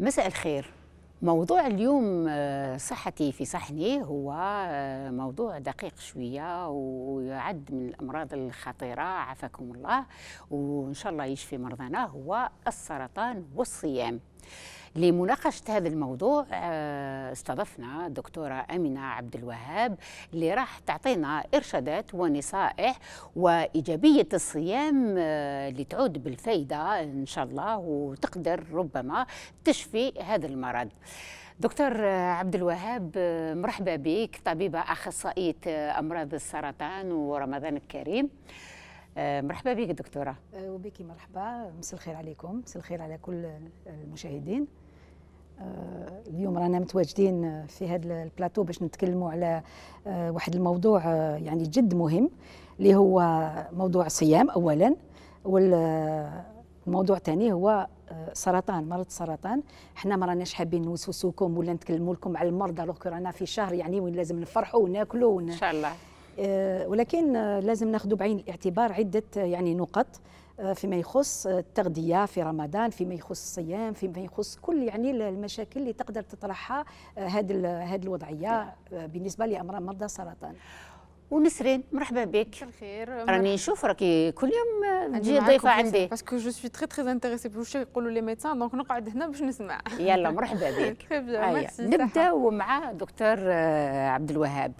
مساء الخير موضوع اليوم آه، صحتي في صحني هو آه، موضوع دقيق شوية ويعد من الأمراض الخطيرة عافاكم الله وإن شاء الله يشفي مرضانا هو السرطان والصيام لمناقشة هذا الموضوع آه، استضفنا الدكتورة أمينة عبد الوهاب اللي راح تعطينا إرشادات ونصائح وإيجابية الصيام آه، اللي تعود بالفايدة إن شاء الله وتقدر ربما تشفي هذا المرض دكتور آه، عبد الوهاب مرحبا بك طبيبة أخصائية أمراض السرطان ورمضان الكريم مرحبا بك دكتوره وبك مرحبا مساء الخير عليكم مساء الخير على كل المشاهدين آه، اليوم رانا متواجدين في هذا البلاطو باش نتكلموا على آه، واحد الموضوع آه، يعني جد مهم اللي هو موضوع الصيام اولا والموضوع الثاني هو سرطان مرض السرطان حنا ما راناش حابين نوسوسوكم ولا نتكلموا لكم على المرضى لو رانا في شهر يعني وين لازم نفرحوا وناكلوا ان شاء الله ولكن لازم ناخذوا بعين الاعتبار عده يعني نقط آه، فيما يخص التغذية في رمضان فيما يخص الصيام فيما يخص كل يعني المشاكل اللي تقدر تطرحها هذه آه، هذه الوضعية نعم. آه، بالنسبة لأمراض مرضى السرطان ونسرين مرحبا بك الخير راني نشوف راكي كل يوم تجي ضيفه عندي باسكو جو سوي تري تري انتريسي بوش يقولوا لي ميتان دونك نقعد هنا باش نسمع يلا مرحبا بك أيوة. نبداو مع دكتور عبد الوهاب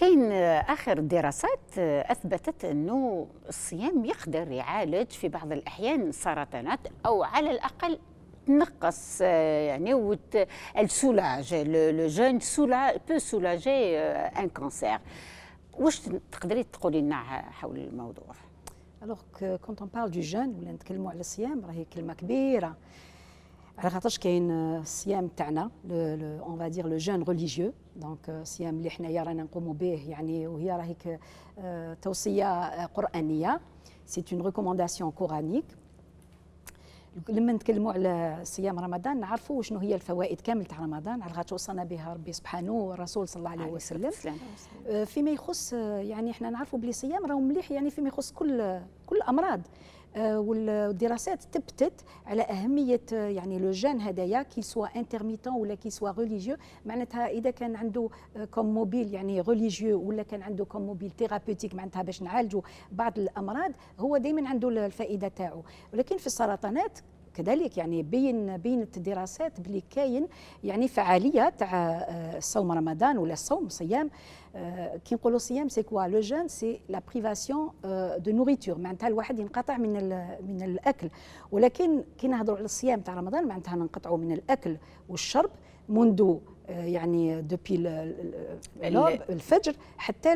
كاين اخر دراسات اثبتت انه الصيام يقدر يعالج في بعض الاحيان سرطانات او على الاقل تنقص آه، يعني وت... السولاج لو جون سولا بو سولاجي آه، ان كونسير واش تقدري تقولي لنا حول الموضوع الوغ كونت اون بارل دو جون ولا نتكلموا على الصيام راهي كلمه كبيره على خاطرش كاين آه، الصيام تاعنا اون فادير لو جون ريليجيو دونك الصيام اللي حنايا رانا نقوموا به يعني وهي راهيك آه، توصيه آه، قرانيه سي اون ريكومونداسيون كورانيك لما نتكلموا على صيام رمضان نعرفوا شنو هي الفوائد كامل تاع رمضان على خاطر وصلنا بها ربي سبحانه والرسول صلى الله عليه وسلم فيما يخص يعني احنا نعرفوا بلي صيام راهو مليح يعني فيما يخص كل كل الامراض آه، والدراسات تبتت على اهميه آه، يعني لو جين هذايا كي سوا انترميتون ولا كي سوا ريليجيو معناتها اذا كان عنده كوم آه، موبيل يعني ريليجيو ولا كان عنده كوم موبيل ثيرابيوتيك معناتها باش نعالجوا بعض الامراض هو دائما عنده الفائده تاعو ولكن في السرطانات كذلك يعني بين بينت الدراسات بلي كاين يعني فعاليه تاع آه، صوم رمضان ولا صوم صيام آه، كي نقولوا صيام سي كوا لو جون سي لا بريفاسيون دو نوريتور معناتها الواحد ينقطع من من الاكل ولكن كي نهضروا على الصيام تاع رمضان معناتها ننقطعوا من الاكل والشرب منذ آه، يعني دوبي الفجر حتى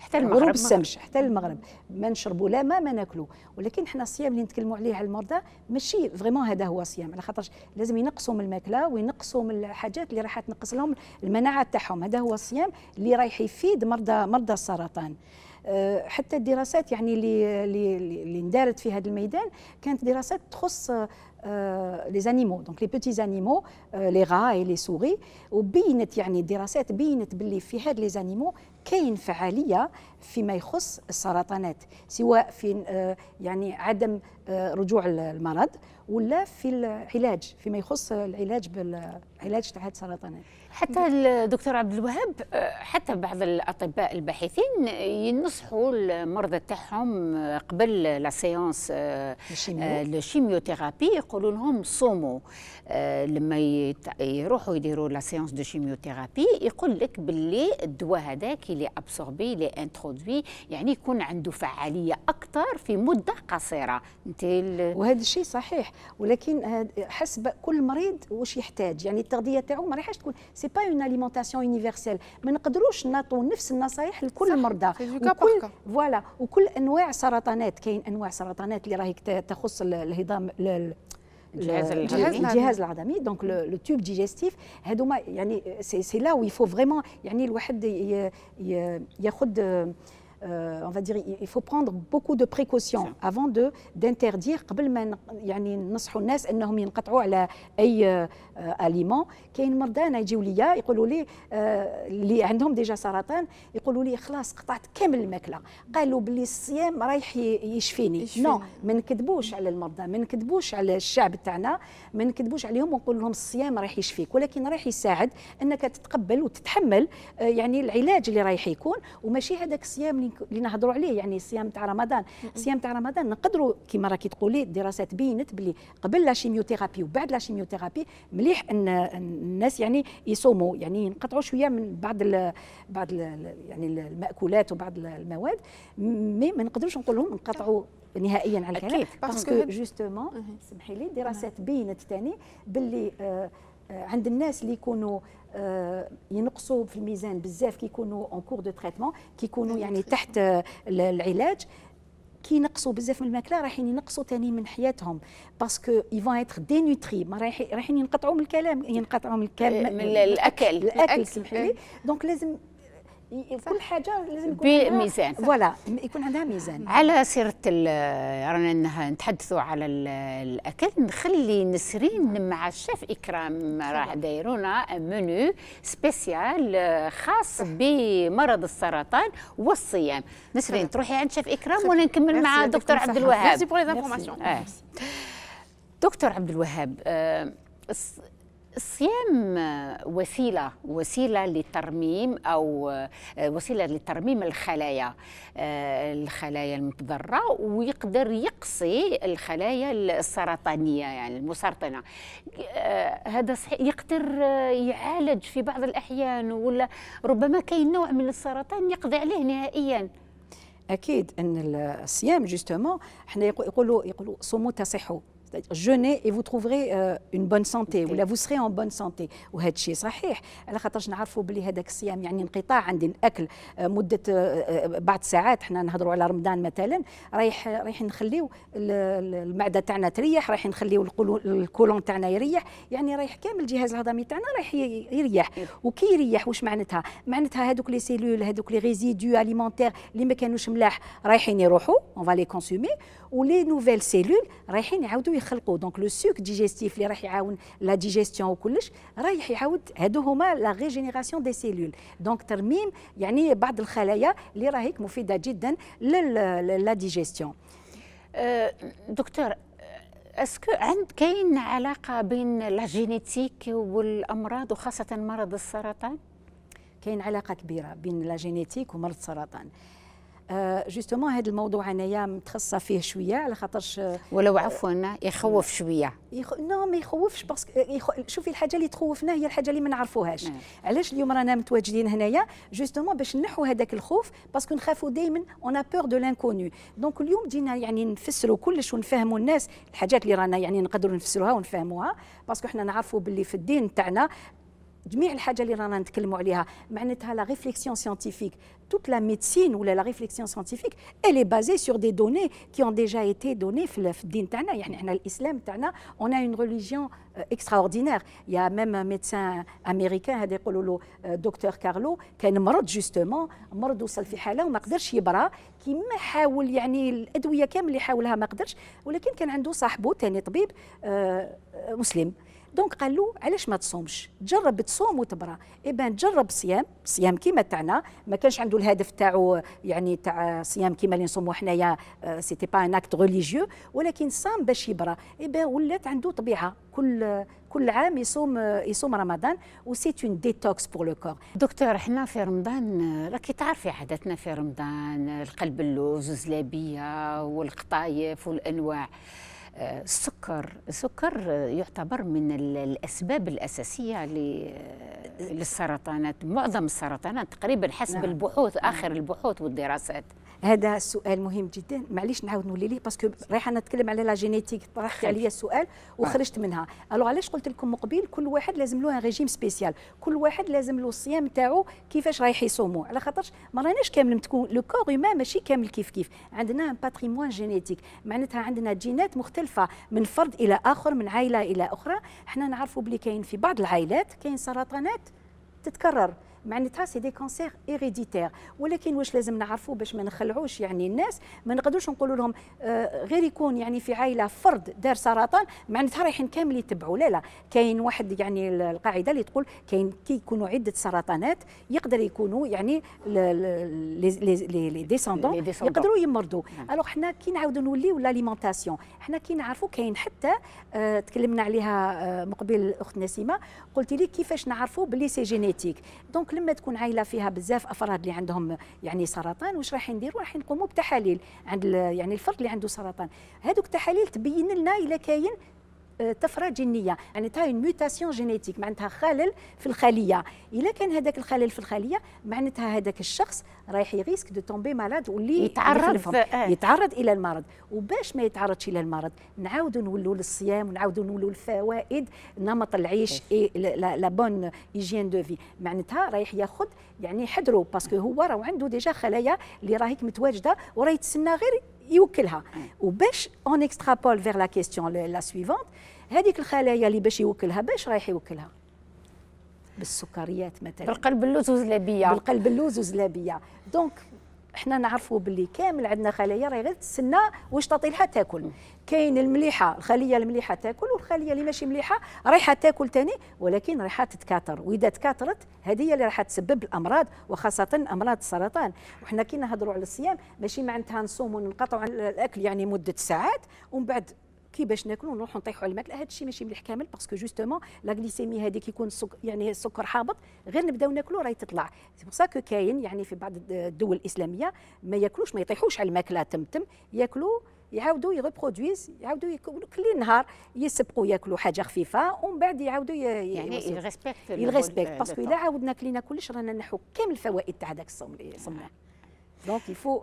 حتى المغرب الشمس حتى المغرب ما نشربوا لا ما ما ناكلوا ولكن حنا الصيام اللي نتكلموا عليه على المرضى ماشي فريمون هذا هو صيام على خاطر لازم ينقصوا من الماكله وينقصوا من الحاجات اللي راح تنقص لهم المناعه تاعهم هذا هو الصيام اللي رايح يفيد مرضى مرضى السرطان آه، حتى الدراسات يعني اللي اللي اللي اندارت في هذا الميدان كانت دراسات تخص آه لي زانيمو دونك لي بيتي زانيمو لي غا اي لي سوري وبينت يعني دراسات بينت باللي في هاد لي زانيمو كاين فعاليه فيما يخص السرطانات سواء في آه، يعني عدم آه، رجوع المرض ولا في العلاج فيما يخص العلاج بالعلاج تاع هاد السرطانات حتى الدكتور عبد الوهاب آه، حتى بعض الاطباء الباحثين ينصحوا المرضى تاعهم آه، قبل لا سيونس ثيرابي آه، يقولوا لهم صوموا لما يروحوا يديروا لا سيونس دو ثيرابي يقول لك باللي الدواء هذاك اللي ابسوربي اللي انترودوي يعني يكون عنده فعاليه اكثر في مده قصيره انت وهذا الشيء صحيح ولكن حسب كل مريض واش يحتاج يعني التغذيه تاعو ما راحش تكون سي با اون اليمونتاسيون يونيفرسيل ما نقدروش نعطوا نفس النصائح لكل المرضى وكل فوالا وكل انواع سرطانات كاين انواع سرطانات اللي راهي تخص الهضام الجهاز العظمي الجهاز العظمي دونك لو تيوب ديجيستيف هذوما يعني سي لا وي فو فريمون يعني الواحد ياخذ Euh, on va dire il faut prendre beaucoup de précautions avant de d'interdire قبل ما يعني ننصحوا الناس انهم ينقطعوا على اي اليمون آه، كاين مرضى انا يجيو ليا يقولوا لي آه، اللي عندهم ديجا سرطان يقولوا لي خلاص قطعت كامل الماكله قالوا باللي الصيام رايح يشفيني نو ما نكذبوش على المرضى ما نكذبوش على الشعب تاعنا ما نكذبوش عليهم ونقول لهم الصيام رايح يشفيك ولكن رايح يساعد انك تتقبل وتتحمل آه، يعني العلاج اللي رايح يكون وماشي هذاك الصيام اللي اللي نهضروا عليه يعني الصيام تاع رمضان الصيام تاع رمضان نقدروا كيما راكي تقولي الدراسات بينت بلي قبل لا شيميوثيرابي وبعد لا شيميوثيرابي مليح ان الناس يعني يصوموا يعني ينقطعوا شويه من بعض الـ بعض الـ يعني الماكولات وبعض المواد مي ما نقدروش نقول لهم انقطعوا نهائيا على الكلام باسكو جوستومون سمحي لي دراسات بينت ثاني باللي آه عند الناس اللي يكونوا آه، ينقصوا في الميزان بزاف كيكونوا اون كور دو تريتمون كيكونوا يعني تحت آه، العلاج كي ينقصوا بزاف من الماكله رايحين ينقصوا تاني من حياتهم باسكو يفون اتر ما رايحين ينقطعوا من الكلام ينقطعوا من الكلام من الاكل الاكل سمحي دونك آه. لازم كل حاجه لازم يكون بميزان فوالا يكون عندها ميزان على سيره رانا نتحدثوا على الاكل نخلي نسرين مع الشيف اكرام راه دايرونا منو سبيسيال خاص بمرض السرطان والصيام نسرين تروحي عند شيف اكرام وانا نكمل مع آه. دكتور عبد الوهاب دكتور آه، عبد الوهاب الصيام وسيلة وسيلة لترميم أو وسيلة لترميم الخلايا آه، الخلايا المتضرة ويقدر يقصي الخلايا السرطانية يعني المسرطنة آه، هذا صحيح يقدر يعالج في بعض الأحيان ولا ربما كاين نوع من السرطان يقضي عليه نهائياً اكيد ان الصيام جوستومون حنا يقولوا يقولوا صوموا تصحوا jeûnez et vous trouverez euh, une bonne santé ولا vous serez en bonne santé وهذا الشيء صحيح على خاطرش نعرفوا بلي هذاك الصيام يعني انقطاع عندي الاكل مده بعض ساعات حنا نهضروا على رمضان مثلا رايح رايح نخليو المعده تاعنا تريح رايح نخليو الكولون تاعنا يريح يعني رايح كامل الجهاز الهضمي تاعنا رايح يريح وكي يريح واش معناتها معناتها هذوك لي سيلول هذوك لي ريزيدو اليمونتير اللي ما كانوش ملاح رايحين يروحوا اون فالي كونسومي ولي نوفيل سيلول رايحين يعاودوا يخلقوا دونك لو سوك ديجيستيف اللي راح يعاون لا ديجيستيون وكلش رايح يعاود هادو هما لا ريجينيراسيون دي سيلول دونك ترميم يعني بعض الخلايا اللي راهيك مفيده جدا لا أه، ديجيستيون دكتور اسكو عند كاين علاقه بين لا جينيتيك والامراض وخاصه مرض السرطان كاين علاقه كبيره بين لا جينيتيك ومرض السرطان جوستومون آه، هذا الموضوع انايا متخصصه فيه شويه على خاطرش آه، ولو عفوا يخوف شويه يخ... نو ما يخوفش باسكو آه، يخ... شوفي الحاجه اللي تخوفنا هي الحاجه اللي ما نعرفوهاش نعم. علاش اليوم رانا متواجدين هنايا جوستومون باش نحو هذاك الخوف باسكو نخافوا دائما اون ابور دو لانكونو دونك اليوم جينا يعني نفسروا كلش ونفهموا الناس الحاجات اللي رانا يعني نقدروا نفسروها ونفهموها باسكو حنا نعرفوا باللي في الدين تاعنا جميع الحاجه اللي رانا نتكلموا عليها معناتها لا ريفليكسيون سيانتيفيك توت لا ميديسين ولا لا ريفليكسيون سيانتيفيك الي بازي سور دي دوني كي اون ديجا ايتي دوني في الدين تاعنا يعني احنا الاسلام تاعنا اون اون ريليجيون اكسترا extraordinaire يا y ميديسان امريكان هذا يقولوا له دكتور euh, كارلو كان مرض جوستومون مرض وصل في حاله وما قدرش يبرا كيما حاول يعني الادويه كامل اللي حاولها ما قدرش ولكن كان عنده صاحبه ثاني طبيب آه، آه، مسلم دونك قال له علاش ما تصومش تجرب تصوم وتبرى إبان جرب صيام صيام كيما تاعنا ما كانش عنده الهدف تاعو يعني تاع صيام كيما اللي نصوموا حنايا سيتي با ان اكت ريليجيو ولكن صام باش يبرى إبان ولات عنده طبيعه كل كل عام يصوم يصوم رمضان و سي اون ديتوكس بور لو كور دكتور حنا في رمضان راكي تعرفي عاداتنا في رمضان القلب اللوز والزلابيه والقطايف والانواع السكر السكر يعتبر من الاسباب الاساسيه للسرطانات معظم السرطانات تقريبا حسب نعم. البحوث نعم. اخر البحوث والدراسات هذا سؤال مهم جدا معليش نعاود نولي ليه باسكو رايحه نتكلم على لا جينيتيك طرحت عليا السؤال وخرجت آه. منها الو علاش قلت لكم مقبل كل واحد لازم له ريجيم سبيسيال كل واحد لازم له الصيام تاعو كيفاش رايح يصوموا على خاطر ما راناش كامل متكون لو كور ما ماشي كامل كيف كيف عندنا ان باتريموان جينيتيك معناتها عندنا جينات مختلفه من فرد الى اخر من عائله الى اخرى حنا نعرفوا بلي كاين في بعض العائلات كاين سرطانات تتكرر معناتها سي دي كونسير هيريديتير ولكن واش لازم نعرفوا باش ما نخلعوش يعني الناس ما نقدروش نقولوا لهم آه، غير يكون يعني في عائله فرد دار سرطان معناتها رايحين كامل يتبعوا لا لا كاين واحد يعني القاعده اللي تقول كاين كي يكونوا عده سرطانات يقدر يكونوا يعني لي ديسوندون يقدروا يمرضوا الوغ حنا كي نعاودوا نوليو لاليمونتاسيون حنا كي نعرفوا كاين حتى آه، تكلمنا عليها آه، مقبل الاخت نسيمه قلتي لي كيفاش نعرفوا بلي سي جينيتيك دونك لما تكون عائله فيها بزاف افراد اللي عندهم يعني سرطان واش راح نديروا راح نقوموا بتحاليل عند يعني الفرد اللي عنده سرطان هذوك التحاليل تبين لنا الا كاين طفره جينيه معناتها يعني ميوتاسيون جينيتيك معناتها خلل في الخليه الا كان هذاك الخلل في الخليه معناتها هذاك الشخص رايح يريسك دو تومبي مالاد واللي يتعرض آه. يتعرض الى المرض وباش ما يتعرضش الى المرض نعاودوا نولوا للصيام ونعاودوا نولوا الفوائد نمط العيش اي لا بون ايجين دو في معناتها رايح ياخذ يعني حدرو باسكو هو راه عنده ديجا خلايا اللي راهيك متواجده وراه يتسنى غير يوكلها إيه. وباش اون اكسترابول فيغ لا كيستيون لا سويفونت هذيك الخلايا اللي باش يوكلها باش رايح يوكلها بالسكريات مثلا بالقلب اللوز وزلابيه بالقلب اللوز وزلابيه دونك احنا نعرفوا باللي كامل عندنا خلايا راهي غير تستنى واش تعطي لها تاكل كاين المليحه الخليه المليحه تاكل والخليه اللي ماشي مليحه رايحه تاكل ثاني ولكن رايحه تتكاثر واذا تكاثرت هذه هي اللي راح تسبب الامراض وخاصه امراض السرطان وحنا كي نهضروا على الصيام ماشي معناتها نصوم ونقطعوا الاكل يعني مده ساعات ومن بعد كي باش ناكلوا نروحوا نطيحوا على الماكله هذا الشيء ماشي مليح كامل باسكو جوستومون لا غليسيمي هذه كيكون يعني السكر حابط غير نبداو ناكلوا راهي تطلع سي بور كو كاين يعني في بعض الدول الاسلاميه ما ياكلوش ما يطيحوش على الماكله تمتم ياكلوا يعاودوا يغبرودويز يعاودوا يكونوا كل نهار يسبقوا ياكلوا حاجه خفيفه ومن بعد يعاودوا يعني يغسبكت يغسبكت باسكو الا عاودنا كلينا كلش رانا نحو كامل الفوائد تاع هذاك الصوم اللي صمناه دونك يفو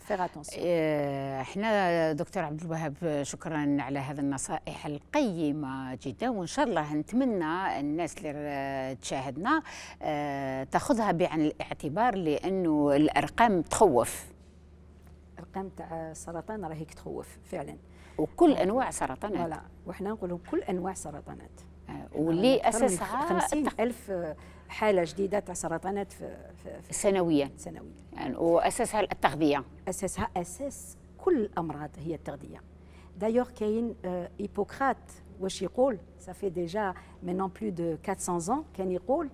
فيغ اتونسيون احنا دكتور عبد الوهاب شكرا على هذه النصائح القيمه جدا وان شاء الله نتمنى الناس اللي تشاهدنا آه، تاخذها بعين الاعتبار لانه الارقام تخوف الارقام تاع السرطان راهي تخوف فعلا وكل انواع سرطانات فوالا وحنا نقولوا كل انواع سرطانات آه، واللي يعني اساسها 50000 حاله جديده تاع سرطانات في, في سنويا سنويا يعني واساسها التغذيه اساسها اساس كل الامراض هي التغذيه دايوغ كاين هيبوكرات واش يقول سافي ديجا مينون بلو دو 400 ans كان يقول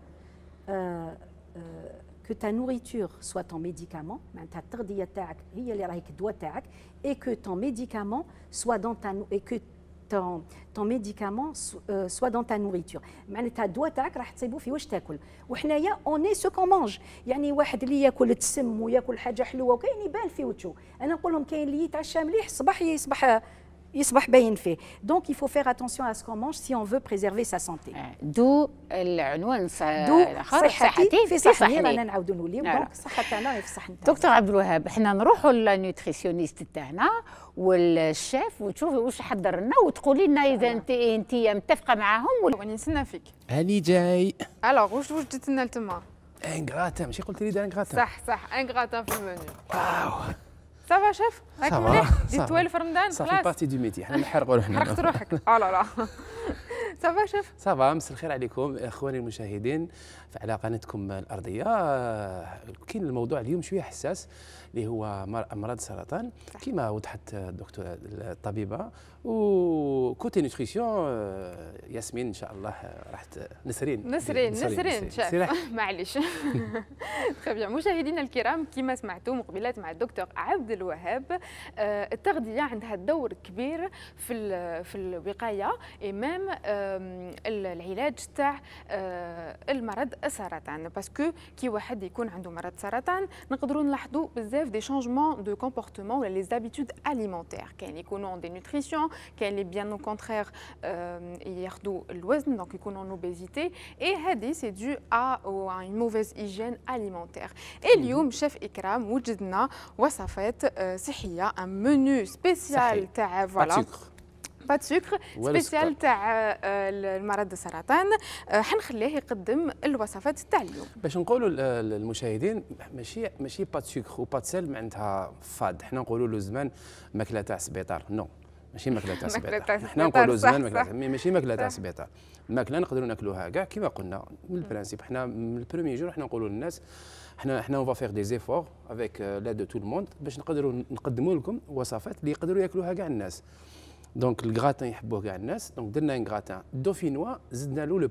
كو ta nourriture soit ton médicament, معناتها التغذية تاعك هي اللي راهي الدواء تاعك, اي كو ton médicament soit dans ta et que ton, ton médicament euh, soit dans ta nourriture معناتها الدواء تاعك راح تصيبه في واش تاكل وحنايا اوني سو كون مانج يعني واحد اللي ياكل تسم وياكل حاجه حلوه وكاين يبان في وجهه انا نقول لهم كاين اللي يتعشى مليح الصباح يصبح يصبح باين فيه دونك يفو فير اتونسيون سكو مونج سي اون فو بريزيرفي سا سانتي دو العنوان صح... دو صحتي, في صحني رانا نعاودو نوليو دونك صحتنا في صحتنا دكتور عبد الوهاب حنا نروحوا للنيوتريسيونيست تاعنا والشيف وتشوفي واش حضر لنا وتقولي لنا اذا انت انت متفقه معاهم ولا نستنى فيك هاني جاي الوغ واش واش جبت لنا تما ان غراتان ماشي قلت لي دار ان غراتان صح صح ان غراتان في المنيو واو صافا شيف راك مليح ديت توالف رمضان خلاص صافي بارتي دو ميتي حنا نحرقوا روحنا حرقت روحك اه لا لا صافا شوف صافا مس الخير عليكم اخواني المشاهدين على قناتكم الارضيه كاين الموضوع اليوم شويه حساس اللي هو امراض سرطان كما وضحت الدكتوره الطبيبه وكوتي نوتريسيون آه، ياسمين ان شاء الله آه، راح نسرين نسرين نسرين, نسرين. معليش تخي مشاهدينا الكرام كما سمعتوا مقبلات مع الدكتور عبد الوهاب آه، التغذيه عندها دور كبير في في الوقايه امام العلاج تاع آه، المرض السرطان باسكو كي واحد يكون عنده مرض سرطان نقدروا نلاحظوا بزاف دي شانجمون دو كومبورتمون ولا لي زابيتود اليمونتير كاين يكونوا دي نوتريسيون كاين اللي بيان او كونترير ياخذوا الوزن دونك يكونوا اوبيزيتي اي هادي سي دو ا او ان موفيز ايجين اليمونتير اليوم شاف اكرام وجدنا وصفات آه، صحيه ان منو سبيسيال تاع فوالا با دو سكر سبيسيال تاع المرض السرطان حنخليه يقدم الوصفات تاع اليوم باش نقولوا للمشاهدين ماشي ماشي با سكر وبا سيل معناتها فاد حنا نقولوا له زمان ماكله تاع سبيطار نو ماشي ماكله تاع سبيطار حنا نقولوا زمان ماكله ماشي ماكله تاع سبيطار ماكله نقدروا ناكلوها كاع كيما قلنا من البرانسيب حنا من البرومي جور حنا نقولوا للناس حنا حنا اون فا فيغ دي زيفور افيك لا دو تو الموند باش نقدروا نقدموا لكم وصفات اللي يقدروا ياكلوها كاع الناس دونك الكراتان يحبوه كاع الناس دونك درنا ان كراتان دوفينوا زدنا له لو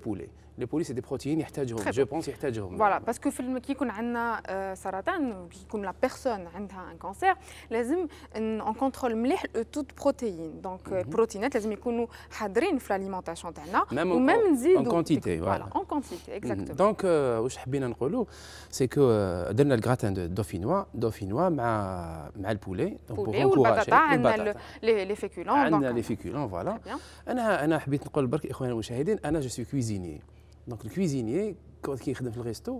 لي بوليس دي بروتيين يحتاجهم جو بونس يحتاجهم فوالا باسكو في كي يكون عندنا آه، سرطان كي يكون لا بيرسون عندها ان كونسير لازم اون كونترول مليح لو تو بروتيين دونك البروتينات لازم يكونوا حاضرين في لاليمونتاسيون تاعنا ومام نزيدو اون كونتيتي فوالا اون كونتيتي اكزاكتومون دونك واش حبينا نقولوا سي كو euh, درنا الغراتان دوفينوا دوفينوا مع مع البولي بولي والبطاطا عندنا لي فيكولون عندنا لي فيكولون فوالا انا انا حبيت نقول برك اخواني المشاهدين انا جو سوي كويزيني دونك الكويزينيي كي يخدم في الغيستو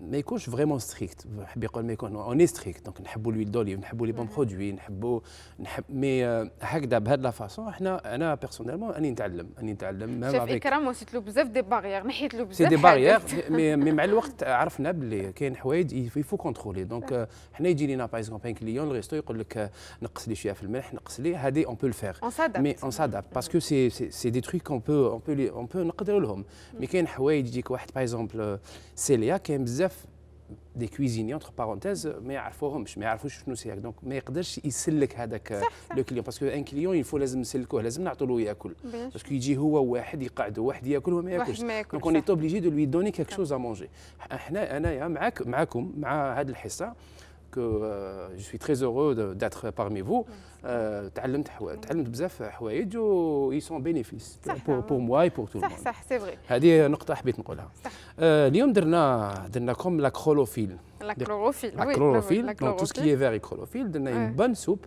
ما يكونش فريمون ستريكت يحب يقول ما يكون اون ستريكت دونك نحبوا الويل دوليف نحبوا لي بون برودوي نحبوا نحب مي هكذا بهاد لا فاصون احنا انا بيرسونيلمون اني نتعلم اني نتعلم شاف اكرام وصلت له بزاف دي باغيير نحيت له بزاف سي دي باغيير مي مع الوقت عرفنا بلي كاين حوايج يفو كونترولي دونك حنا يجي لينا باغ اكزومبل ان كليون الريستو يقول لك آه، نقص لي شويه في الملح نقص لي هذه اون بو الفير مي اون سادابت باسكو سي سي دي تروك اون بو اون بو اون بو نقدروا لهم مي كاين حوايج يجيك واحد باغ اكزومبل سي سيليا كاين بزاف دي كويزيني اونتر بارونتيز ما يعرفوهمش ما يعرفوش شنو سياك دونك ما يقدرش يسلك هذاك لو كليون باسكو ان كليون يلفو لازم نسلكوه لازم نعطوا له ياكل باسكو يجي هو واحد يقعد واحد ياكل وما ياكلش دونك اون ايت اوبليجي دو لوي دوني كيك شوز ا مونجي احنا انايا معاك معاكم مع هذه الحصه que je suis très heureux d'être parmi vous. تعلمت تعلمت بزاف حوايج و sont bénéfices pour, pour moi et pour tout le monde. صح صح vrai. هذه نقطة حبيت نقولها. اليوم درنا درنا كوم لا كرولوفيل. لا كرولوفيل. لا كرولوفيل. Donc tout ce qui est vert et chlorophylle, درنا une bonne soupe.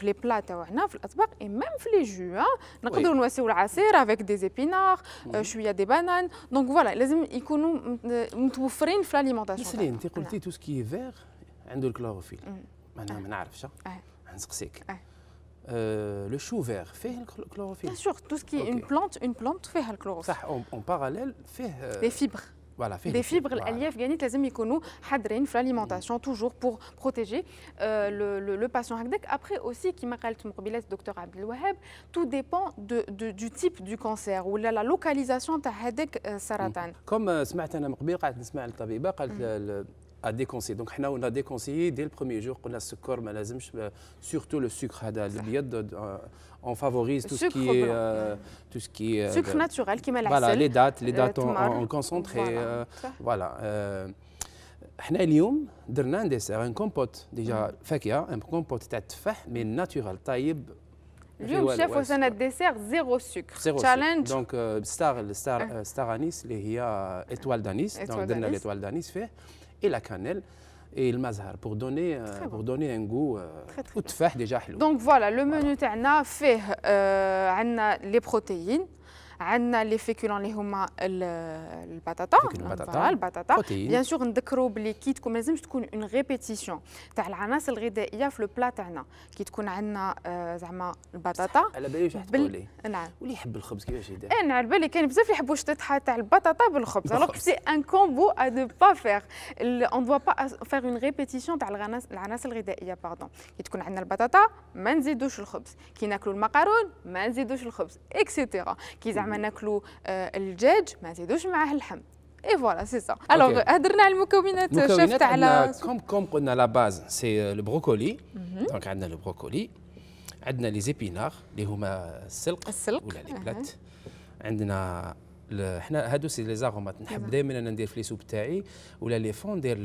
في لي بلا هنا في الاطباق اي ميم في لي جو نقدروا نواسيو العصير افيك دي زيبينار شويه دي بانان دونك فوالا لازم يكونوا متوفرين في لاليمونتاسيون يسلي انت نعم. قلتي تو سكي فيغ عنده الكلوروفيل معناها أه. ما نعرفش نسقسيك لو شو فيغ فيه الكلوروفيل le chlorophylle Bien sûr, tout ce qui okay. est une plante, une plante fait le chlorophylle. Voilà, fébrique, des fibres, l'allief voilà. لازم يكونوا حذرين في l'alimentation toujours pour protéger euh, le, le, le, patient après aussi qui m'a قالت docteur Abdel Wahab tout dépend de, de, du type du cancer ou la, la localisation تاع هذاك السرطان كوم سمعت انا من قبل قعدت نسمع للطبيبه قالت à déconseiller. Donc, on a déconseillé dès le premier jour qu'on a ce corps malazim, surtout le sucre. Euh, euh, on favorise tout ce qui est. Euh, tout ce qui sucre naturel qui met Voilà, les dates, les dates en, concentré. Voilà. Hna Elium, un dessert, un compote déjà mm. fakia, un compote tête mais naturel, taïb. اليوم شافوا سنة zéro sucre. Challenge. Donc, star, star, ah. Star Anis, انيس اللي هي Donc, on a l'étoile d'Anis d'anis fait. et la cannelle et le mazhar pour donner, euh, pour donner un goût euh, très, très au tefah déjà حلو. Donc voilà, le menu voilà. تاعنا فيه euh, عندنا les protéines عندنا لي فيكولون اللي هما البطاطا يعني البطاطا البطاطا بيان سور نذكروا بلي كي تكون لازمش تكون اون ريبيتيسيون تاع العناصر الغذائيه في لو بلا تاعنا كي تكون عندنا آه، زعما البطاطا على بالي راح تقول لي نعم واللي يحب الخبز كيفاش يدير انا إيه، نعم، على بالي كاين بزاف اللي يحبوا الشطيطه تاع البطاطا بالخبز دونك سي ان كومبو ا دو با فيغ اون دو با فيغ اون ريبيتيسيون تاع العناصر الغذائيه باردون كي تكون عندنا البطاطا ما نزيدوش الخبز كي ناكلوا المقارون ما نزيدوش الخبز اكسيتيرا كي زعما ما ناكلوا آه، الدجاج ما نزيدوش معاه اللحم اي فوالا سي سا الوغ هضرنا على المكونات شفت على كوم كوم قلنا لا باز سي البروكولي دونك عندنا البروكولي عندنا لي زيبينار اللي هما السلق السلق ولا لي بلات عندنا حنا هادو سي لي زاغومات نحب دائما انا ندير في لي سوب تاعي ولا لي فون ندير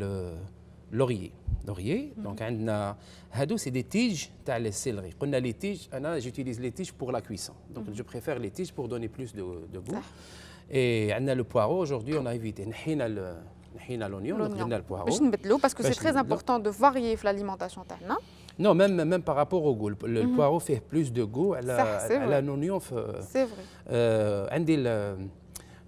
Laurier, laurier. Mhm. Donc, euh, c'est des tiges de On a les tiges. Euh, j'utilise les tiges pour la cuisson. Donc, mhm. je préfère les tiges pour donner plus de goût. Et Anna le poireau. Aujourd'hui, on évité, On a l'oignon, on a le poireau. Je mets parce que bah, c'est très important de varier l'alimentation, non même par rapport au goût. Le mhm. poireau fait plus de goût. La l'oignon fait. C'est vrai. a euh,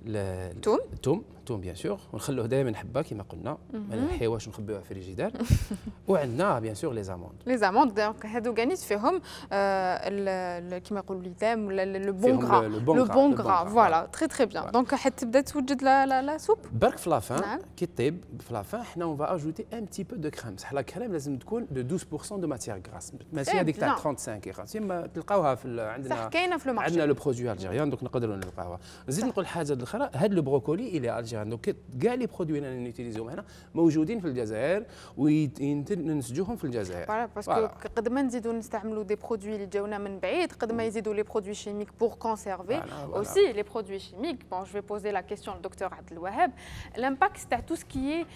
le. Toum. الثوم بيان سور ونخلوه دائما حبه كما قلنا ما نحيوهاش نخبيوها في الريجيدار وعندنا بيان سور لي زاموند لي زاموند دونك هادو كانيت فيهم آه، كما يقولوا ليتام ولا لو بون غرا لو بون غرا فوالا تري تري بيان دونك حيت تبدا توجد لا سوب برك في لافان كي طيب في لافان حنا اون فا اجوتي ان تي بو دو كريم صح لا كريم لازم تكون دو 12% دو ماتيير غراس ماشي هذيك تاع 35 كي تلقاوها في عندنا صح كاينه في المارشي عندنا لو برودوي الجيريان دونك نقدروا نلقاوها نزيد نقول حاجه اخرى هذا لو بروكولي الى الجيريان كان كاع لي برودوي اللي نوتيليزيوهم هنا موجودين في الجزائر وننسجوهم في الجزائر باسكو قد ما نزيدو نستعملوا دي برودوي اللي جاونا من بعيد قد ما يزيدوا لي برودوي شيميك بور كونسيرفي اوسي لي برودوي شيميك بون جو في بوزي لا كيسيون للدكتور عبد الوهاب الامباكت تاع تو سكي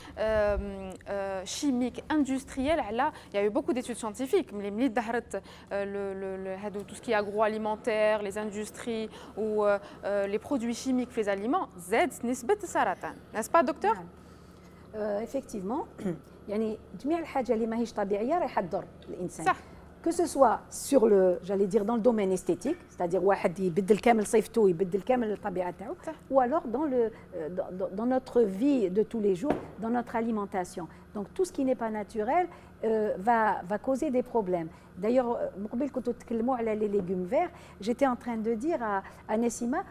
شيميك اندستريال على يا بوكو ديتود سانتيفيك ملي ملي دهرت هادو تو سكي اغرو اليمونتير لي اندستري و لي برودوي شيميك في لي زاليمون زاد نسبه السرطان مباشره نسبا دكتور effectivement يعني جميع الحاجه اللي ماهيش طبيعيه راح تضر الانسان صح que ce soit sur le j'allais dire dans le domaine esthétique c'est-à-dire واحد يبدل كامل صيفته يبدل كامل الطبيعه تاعو ou alors dans le euh, dans, dans notre vie de tous les jours dans notre alimentation donc tout ce qui n'est pas naturel euh, va va causer des problèmes D'ailleurs, euh, quand on a les légumes verts, j'étais en train de dire à, à Nessima,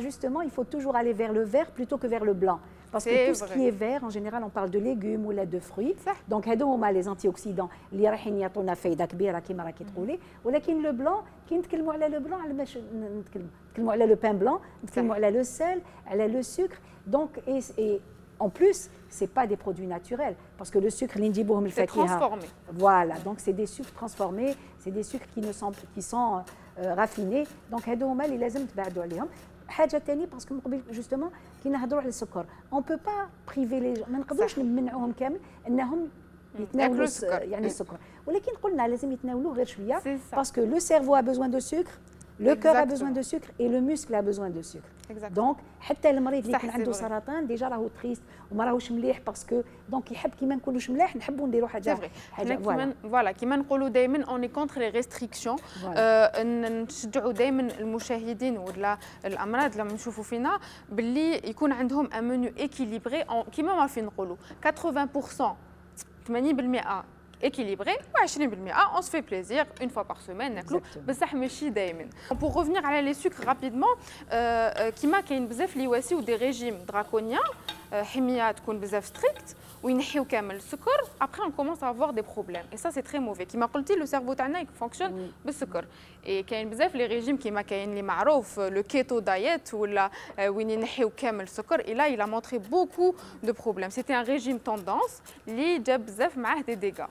justement, il faut toujours aller vers le vert plutôt que vers le blanc. Parce que tout ce qui est vert, en général, on parle de légumes ou de fruits. Donc, y a les antioxydants. Les a faïda kbira comme m'a roulé. dit. là, le blanc, euh, qui n'tkilmou على le blanc, n'tkilmou على le pain blanc, n'tkilmou على le sel, على le sucre. Donc, et en plus, ce n'est pas des produits naturels, parce que le sucre, il le C'est transformé. Voilà, donc c'est des sucres transformés, c'est des sucres qui, sont, qui euh, raffinés. Donc, il y a des parce justement, sucre. On ne peut pas priver les gens. Mais on peut les mm. Parce que le cerveau a besoin de sucre, le cœur a besoin de sucre et le muscle a besoin de sucre. دونك حتى المريض اللي عنده سرطان ديجا راهو تريست وما راهوش مليح باسكو دونك يحب كيما نكونوش ملاح نحبوا نديروا حاجه حاجه كيما فوالا كيما نقولوا دائما اوني كونتر لي ريستريكسيون نشجعوا دائما المشاهدين ولا الامراض لما نشوفوا فينا باللي يكون عندهم ان منيو اكيليبري كيما ما في نقولوا 80% 80% équilibré ah, on se fait plaisir une fois par semaine pour revenir à les sucres rapidement euh, euh, qui m'a beaucoup li اللي ou des régimes draconiens حميه تكون بزاف strict وينحيو كامل sucre après on commence à avoir des problèmes et ça c'est très mauvais dit que le cerveau تاعنا fonctionne sucre. et a بزاف les régimes m'a كاين les معروف le keto diet ou وين ينحيو le sucre, et là il a montré beaucoup de problèmes c'était un régime tendance اللي جاب m'a beaucoup des dégâts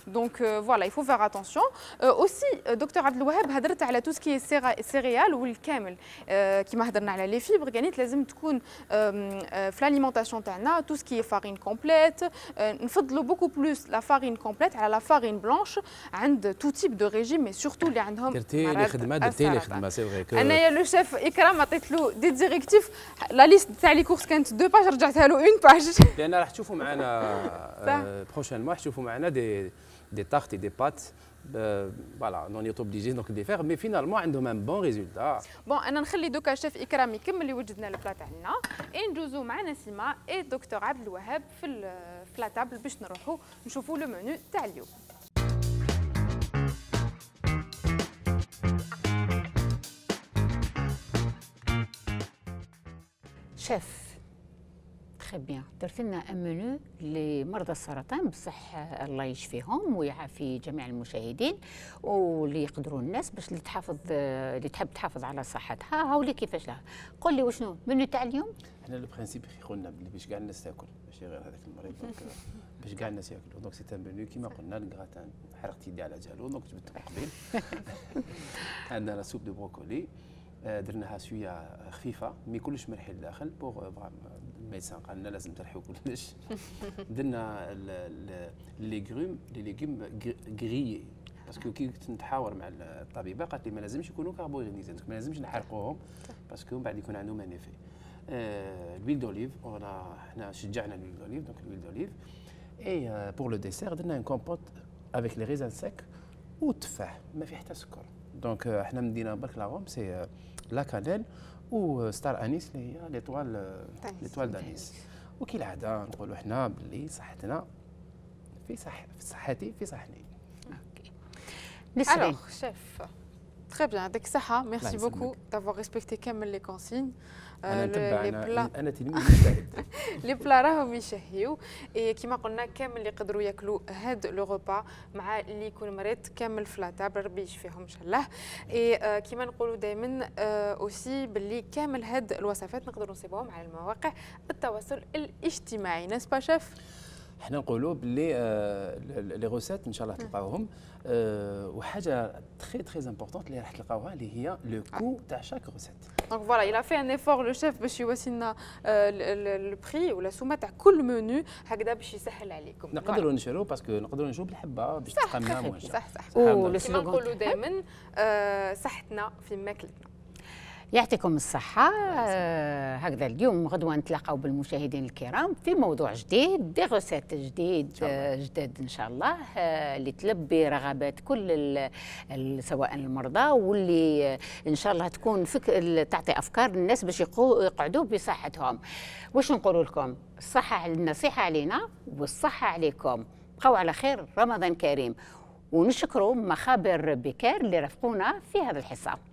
دونك فوالا يفو فيغ اتونسيون اوسي دكتور عبد الوهاب هضرت على تو سكي سيريال والكامل كيما هضرنا على لي فيبر يعني لازم تكون في لاليمونتاسيون تاعنا تو سكي فارين كومبليت نفضلوا بوكو بلوس لا فارين كومبليت على لا فارين بلانش عند تو تيب دو ريجيم مي سورتو اللي عندهم درتي لي خدمه درتي لي خدمه سي فغي انايا لو شيف اكرام عطيت له دي ديريكتيف لا ليست تاع لي كورس كانت دو باج رجعتها له اون باج لان راح تشوفوا معنا بروشينمون راح تشوفوا معنا دي des tartes et des pâtes Euh, فوالا نون يوت اوبليجي دونك دي فيغ مي فينالمون عندهم ان بون ريزولتا بون انا نخلي دوكا الشيف اكرام يكمل يوجدنا البلا تاعنا اي ندوزو معنا سلمى اي الدكتور عبد الوهاب في البلا تابل باش نروحو نشوفو لو منيو تاع اليوم شيف تخي بيان درت لنا ان منو لمرضى السرطان بصح الله يشفيهم ويعافي جميع المشاهدين واللي يقدروا الناس باش اللي تحافظ اللي تحب تحافظ على صحتها هاولي كيفاش لها قول لي وشنو منو تاع اليوم احنا لو برانسيب قلنا بلي باش كاع الناس تاكل ماشي غير هذاك المريض euh، باش كاع الناس ياكلوا دونك سي ان منو كيما قلنا الكراتان حرقت يدي على جالو دونك جبت قبيل عندنا لا سوب دو بروكولي آه، درناها شويه خفيفه مي كلش ملح لداخل بوغ ميسان قال لنا لازم ترحيو كلش درنا غروم لي ليغوم غريي باسكو كي كنت نتحاور مع الطبيبه قالت لي ما لازمش يكونوا كاربوهيدرات ما لازمش نحرقوهم باسكو من بعد يكون عندهم ان افي الويل دوليف ورا حنا شجعنا الويل دوليف دونك الويل دوليف اي بور لو ديسير درنا ان كومبوت افيك لي ريزان سيك وتفاح ما فيه حتى سكر دونك آه، حنا مدينا برك لاغوم سي لا كانيل وستار انيس اللي هي ليطوال ليطوال دانيس وكي العاده نقولوا حنا باللي صحتنا في صح في صحتي في صحني اوكي نسرين شيف تخي بيان يعطيك الصحة ميرسي بوكو دافوغ ريسبكتي كامل لي كونسيغن لي بلا راهم يشهيو كيما قلنا كامل اللي يقدروا ياكلوا هاد لو غوبا مع اللي يكون مريض كامل في لاطاب ربي يشفيهم ان شاء الله euh, كيما نقولوا دائما اوسي euh, باللي كامل هاد الوصفات نقدروا نصيبوهم على المواقع التواصل الاجتماعي ناس با شاف حنا نقولوا باللي آه، لي غوسيت ان شاء الله تلقاوهم آه، وحاجه تري تري امبورطونت اللي راح تلقاوها اللي هي لو كو ah. تاع شاك غوسيت دونك فوالا الى في ان ايفور لو شيف باش يواسي لو البري ولا سومه تاع كل منو هكذا باش يسهل عليكم نقدروا نشرو باسكو نقدروا نشرو بالحبه باش تبقى منها صح صح صح كما نقولوا دائما آه، صحتنا في ماكلتنا يعطيكم الصحة آه، هكذا اليوم غدوة نتلاقاو بالمشاهدين الكرام في موضوع جديد دي غوسيت جديد آه، جداد إن شاء الله آه، اللي تلبي رغبات كل سواء المرضى واللي إن شاء الله تكون تعطي أفكار للناس باش يقعدوا بصحتهم واش نقول لكم الصحة النصيحة علينا والصحة عليكم بقوا على خير رمضان كريم ونشكروا مخابر بكار اللي رافقونا في هذا الحصه